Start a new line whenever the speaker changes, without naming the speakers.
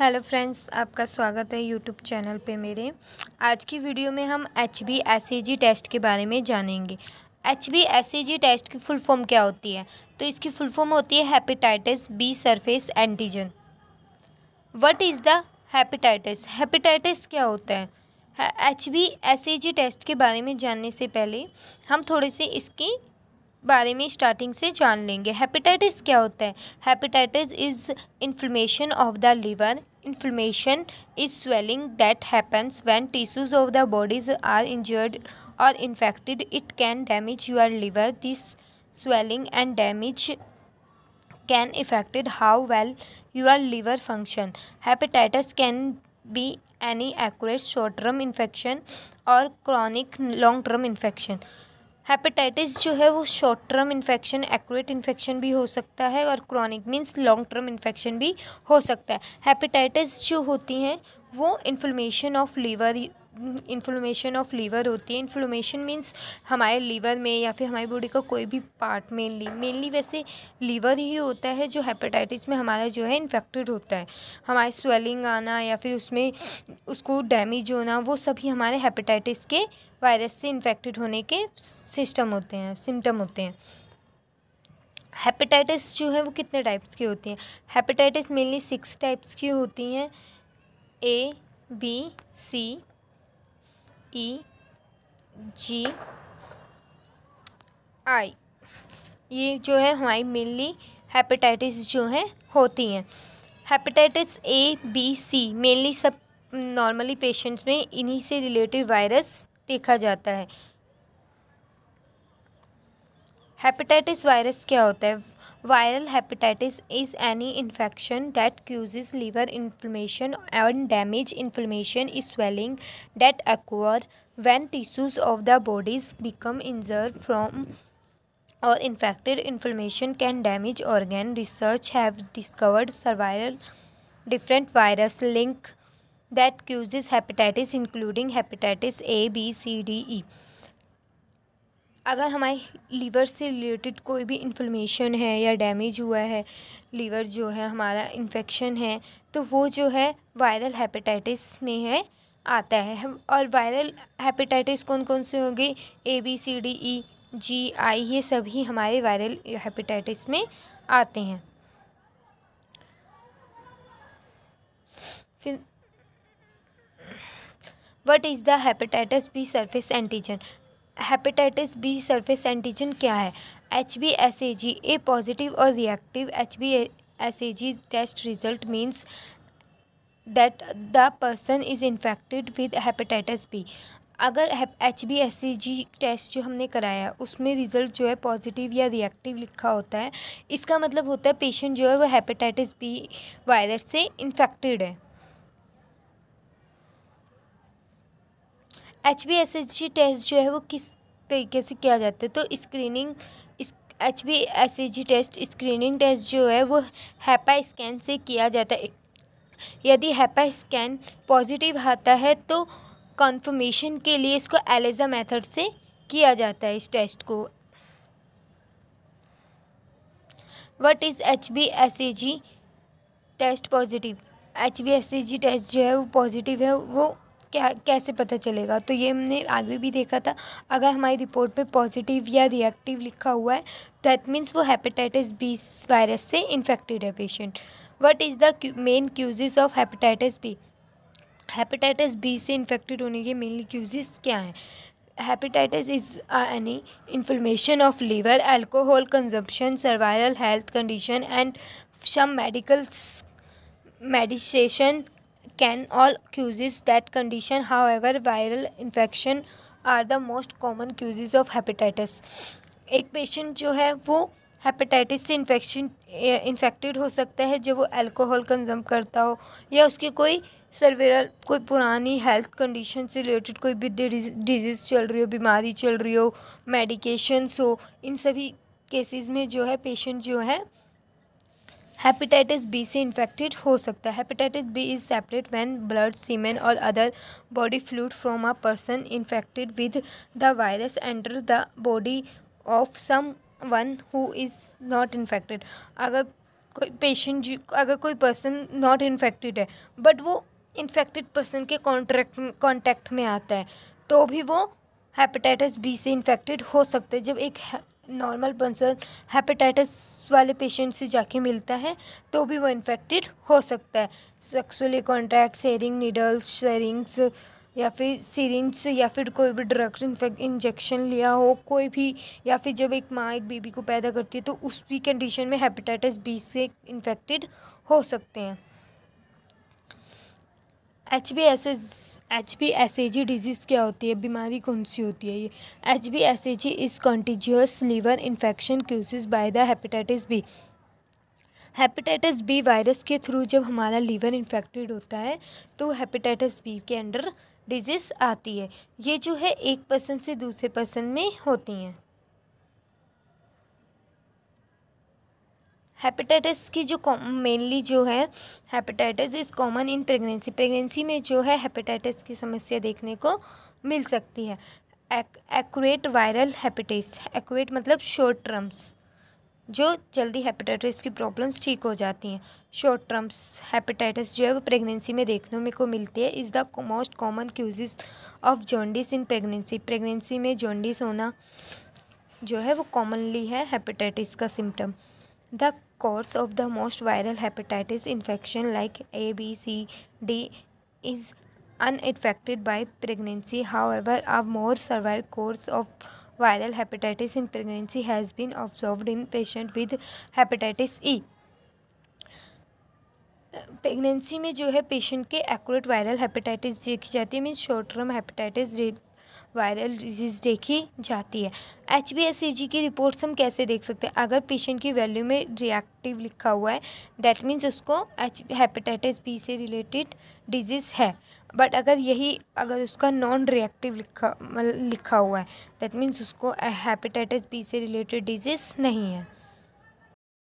Hello friends आपका स्वागत है यूट्यूब चैनल पे मेरे आज की वीडियो में हम H B S A G test के बारे में जानेंगे H B S A G test की फुल फॉर्म क्या होती है तो इसकी फुल फॉर्म होती है hepatitis B surface antigen what is the hepatitis hepatitis क्या होता है H B S A G test के बारे में जानने से पहले हम थोड़े से इसकी बारे में स्टार्टिंग से जान लेंगे हेपेटाइटिस क्या होता है hepatitis is inflammation of the liver inflammation is swelling that happens when tissues of the body's are injured और infected it can damage your liver this swelling and damage can affected how well your liver function hepatitis can be any acute short term infection और chronic long term infection hepatitis जो है वो short term infection acute infection भी हो सकता है और chronic means long term infection भी हो सकता है हेपेटाइटिस जो होती हैं वो inflammation of liver inflammation of liver होती है इन्फ्लोमेशन मीन्स हमारे लीवर में या फिर हमारी बॉडी का कोई भी पार्ट मेनली मेनली वैसे लीवर ही होता है जो हेपेटाइटिस में हमारा जो है इन्फेक्टेड होता है हमारे स्वेलिंग आना या फिर उसमें उसको डैमेज होना वो सभी हमारे हेपेटाइटिस के वायरस से इन्फेक्टेड होने के सिस्टम होते हैं सिम्टम होते हैं हेपेटाइटिस जो है वो कितने टाइप्स की होती हैं हेपेटाइटिस मेनली सिक्स टाइप्स की होती हैं ए बी सी ई जी आई ये जो है हमारी मेनली हेपेटाइटिस जो है होती हैं hepatitis A B C mainly सब नॉर्मली पेशेंट्स में इन्हीं से रिलेटेड वायरस देखा जाता है हेपेटाइटिस वायरस क्या होता है Viral hepatitis is any infection that causes liver inflammation and damage. Inflammation is swelling that occurs when tissues of the bodies become injured from or infected. Inflammation can damage organ. Research have discovered several different virus link that causes hepatitis including hepatitis A, B, C, D, E. अगर हमारे liver से related कोई भी inflammation है या damage हुआ है liver जो है हमारा इन्फेक्शन है तो वो जो है वायरल हेपेटाइटिस में है आता है और वायरल हेपेटाइटिस कौन कौन से होंगे ए बी सी डी ई जी आई ये सभी हमारे वायरल हेपेटाइटिस में आते हैं फिर what is the hepatitis B surface antigen hepatitis B surface antigen क्या है H B S A G a positive और reactive H B S A G test result means that the person is infected with hepatitis B अगर H B S A G test जो हमने कराया उसमें result जो है positive या reactive लिखा होता है इसका मतलब होता है पेशेंट जो है वो हेपेटाइटिस बी वायरस से इन्फेक्टेड है H B S S G test जो है वो किस तरीके से किया जाता है तो screening H B S G test screening test जो है वो हैपा स्कैन से किया जाता है यदि हैपा स्कैन पॉजिटिव आता है तो कन्फर्मेशन के लिए इसको एलेजा मेथड से किया जाता है इस टेस्ट को what is H B S G test positive H B S G test जो है वो पॉजिटिव है वो क्या कैसे पता चलेगा तो ये हमने आगे भी देखा था अगर हमारी रिपोर्ट में पॉजिटिव या रिएक्टिव लिखा हुआ है दैट मीन्स वो हेपेटाइटिस बी वायरस से इन्फेक्टेड है patient what is the main causes of hepatitis B hepatitis B से इन्फेक्टेड होने के मेनली क्यूजेस क्या हैं hepatitis is any any of liver alcohol alcohol सर्वाइरल health condition and some some medicals can all causes that condition however viral infection are the most common causes of hepatitis एक patient जो है वो hepatitis से infection infected eh, हो सकता है जब वो अल्कोहल कंज्म करता हो या उसकी कोई सर्वेरल कोई पुरानी हेल्थ कंडीशन से रिलेटेड कोई भी डिजीज़ चल रही हो बीमारी चल रही हो मेडिकेशंस हो इन सभी केसेस में जो है पेशेंट जो है हेपेटाइटिस बी से इन्फेक्टेड हो सकता है hepatitis B is spread when blood semen और other body fluid from a person infected with the virus enter the body of someone who is not infected अगर कोई patient अगर कोई person not infected है but वो infected person के contract contact में आता है तो भी वो हेपेटाइटिस बी से इन्फेक्टेड हो सकते हैं जब एक नॉर्मल पर्सन हेपेटाइटिस वाले पेशेंट से जाके मिलता है तो भी वो इन्फेक्टेड हो सकता है sexually contract sharing needles syringes या फिर सीरिंज या फिर कोई भी ड्रग इंजेक्शन लिया हो कोई भी या फिर जब एक माँ एक बेबी को पैदा करती है तो उस भी कंडीशन में हेपेटाइटिस बी से इन्फेक्टेड हो सकते हैं H B S S H B S A G disease क्या होती है बीमारी कौन सी होती है ये H B S A G is contagious liver infection causes by the hepatitis B hepatitis B virus के थ्रू जब हमारा लीवर इन्फेक्टेड होता है तो हेपेटाइटिस बी के अंडर डिजीज़ आती है ये जो है एक पर्सन से दूसरे पर्सन में होती हैं हेपेटाइटिस की जो मेनली जो है hepatitis is common in pregnancy pregnancy में जो है हेपेटाइटिस की समस्या देखने को मिल सकती है एक्यूरेट वायरल हेपेटाइटिस एक्यूरेट मतलब शॉर्ट टर्म्स जो जल्दी हेपेटाइटिस की प्रॉब्लम्स ठीक हो जाती हैं शॉर्ट टर्म्स हेपेटाइटिस जो है वो प्रेगनेंसी में देखने में को मिलती है is the most common causes of jaundice in pregnancy pregnancy में जॉन्डिस होना जो है वो कॉमनली है हेपेटाइटिस का symptom The course of the most viral hepatitis infection like A, B, C, D is unaffected by pregnancy. However, a more severe course of viral hepatitis in pregnancy has been observed in patients with hepatitis E. Pregnancy में जो है patient के accurate viral hepatitis देखी जाती है mean short term hepatitis viral disease देखी जाती है एच बी की रिपोर्ट्स हम कैसे देख सकते हैं अगर पेशेंट की वैल्यू में रिएक्टिव लिखा हुआ है दैट मीन्स उसको एच हेपेटाइटिस बी से रिलेटेड डिजीज़ है बट अगर यही अगर उसका नॉन रिएक्टिव लिखा लिखा हुआ है दैट मीन्स उसको हेपेटाइटिस बी से रिलेटेड डिजीज़ नहीं है